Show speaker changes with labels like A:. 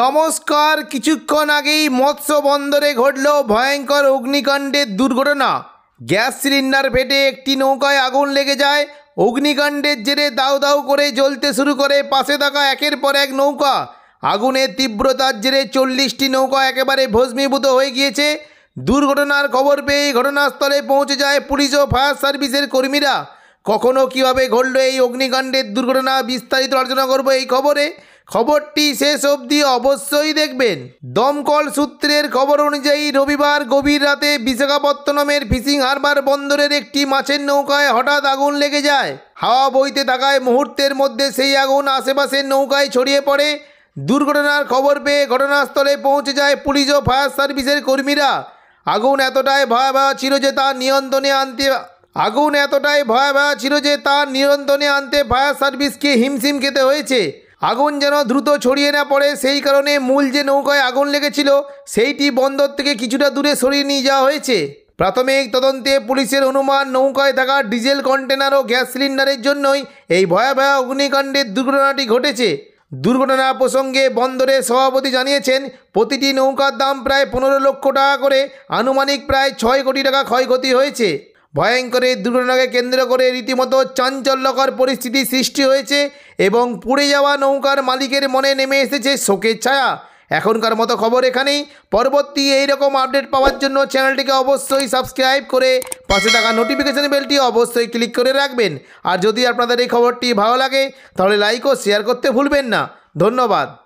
A: নমস্কার কিছুক্ষণ আগেই মৎস্য বন্দরে ঘটল ভয়ঙ্কর অগ্নিকাণ্ডের দুর্ঘটনা গ্যাস সিলিন্ডার ফেটে একটি নৌকায় আগুন লেগে যায় অগ্নিকাণ্ডের জেরে দাউ দাউ করে জ্বলতে শুরু করে পাশে থাকা একের পর এক নৌকা আগুনের তীব্রতার জেরে চল্লিশটি নৌকা একেবারে ভস্মীভূত হয়ে গিয়েছে দুর্ঘটনার খবর পেয়ে ঘটনাস্থলে পৌঁছে যায় পুলিশ ও ফায়ার সার্ভিসের কর্মীরা কখনো কিভাবে ঘটল এই অগ্নিকাণ্ডের দুর্ঘটনা বিস্তারিত আলোচনা করব এই খবরে খবরটি শেষ অবধি অবশ্যই দেখবেন দমকল সূত্রের খবর অনুযায়ী রবিবার গভীর রাতে বিশাখাপত্তনমের ফিশিং হারবার বন্দরের একটি মাছের নৌকায় হঠাৎ আগুন লেগে যায় হাওয়া বইতে থাকায় মুহূর্তের মধ্যে সেই আগুন আশেপাশের নৌকায় ছড়িয়ে পড়ে দুর্ঘটনার খবর পেয়ে ঘটনাস্থলে পৌঁছে যায় পুলিশ ও ফায়ার সার্ভিসের কর্মীরা আগুন এতটাই ভয়াবহ ছিল যে তা নিয়ন্ত্রণে আনতে আগুন এতটাই ভয়াবহ ছিল যে তা নিয়ন্ত্রণে আনতে ফায়ার সার্ভিসকে হিমশিম খেতে হয়েছে আগুন যেন দ্রুত ছড়িয়ে না পড়ে সেই কারণে মূল যে নৌকায় আগুন লেগেছিল সেইটি বন্দর থেকে কিছুটা দূরে সরিয়ে নিয়ে যাওয়া হয়েছে প্রাথমিক তদন্তে পুলিশের অনুমান নৌকায় থাকা ডিজেল কন্টেনার ও গ্যাস সিলিন্ডারের জন্যই এই ভয়াবহ অগ্নিকাণ্ডের দুর্ঘটনাটি ঘটেছে দুর্ঘটনা প্রসঙ্গে বন্দরের সভাপতি জানিয়েছেন প্রতিটি নৌকার দাম প্রায় পনেরো লক্ষ টাকা করে আনুমানিক প্রায় ছয় কোটি টাকা ক্ষয়ক্ষতি হয়েছে ভয়ঙ্করের দুর্ঘটনাকে কেন্দ্র করে রীতিমতো চাঞ্চল্যকর পরিস্থিতি সৃষ্টি হয়েছে এবং পুড়ে যাওয়া নৌকার মালিকের মনে নেমে এসেছে শোকের ছায়া এখনকার মতো খবর এখানেই পরবর্তী এই রকম আপডেট পাওয়ার জন্য চ্যানেলটিকে অবশ্যই সাবস্ক্রাইব করে পাশে থাকা নোটিফিকেশান বেলটি অবশ্যই ক্লিক করে রাখবেন আর যদি আপনাদের এই খবরটি ভালো লাগে তাহলে লাইক ও শেয়ার করতে ভুলবেন না ধন্যবাদ